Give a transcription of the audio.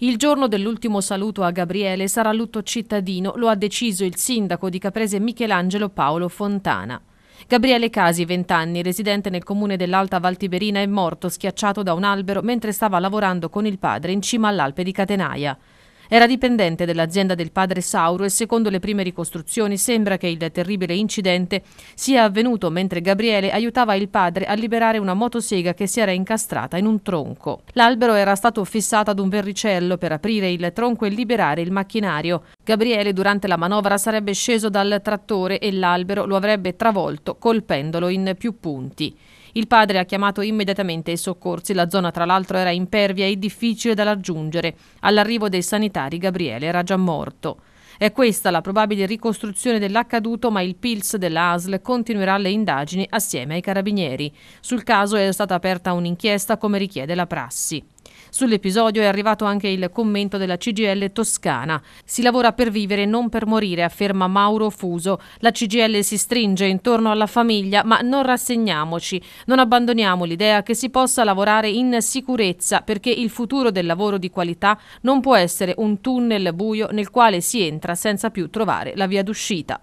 Il giorno dell'ultimo saluto a Gabriele sarà lutto cittadino, lo ha deciso il sindaco di Caprese Michelangelo Paolo Fontana. Gabriele Casi, 20 anni, residente nel comune dell'Alta Valtiberina, è morto schiacciato da un albero mentre stava lavorando con il padre in cima all'Alpe di Catenaia. Era dipendente dell'azienda del padre Sauro e secondo le prime ricostruzioni sembra che il terribile incidente sia avvenuto mentre Gabriele aiutava il padre a liberare una motosega che si era incastrata in un tronco. L'albero era stato fissato ad un verricello per aprire il tronco e liberare il macchinario. Gabriele durante la manovra sarebbe sceso dal trattore e l'albero lo avrebbe travolto colpendolo in più punti. Il padre ha chiamato immediatamente i soccorsi, la zona tra l'altro era impervia e difficile da raggiungere. All'arrivo dei sanitari Gabriele era già morto. È questa la probabile ricostruzione dell'accaduto, ma il PILS dell'ASL continuerà le indagini assieme ai carabinieri. Sul caso è stata aperta un'inchiesta come richiede la prassi. Sull'episodio è arrivato anche il commento della CGL Toscana. Si lavora per vivere, non per morire, afferma Mauro Fuso. La CGL si stringe intorno alla famiglia, ma non rassegniamoci, non abbandoniamo l'idea che si possa lavorare in sicurezza perché il futuro del lavoro di qualità non può essere un tunnel buio nel quale si entra senza più trovare la via d'uscita.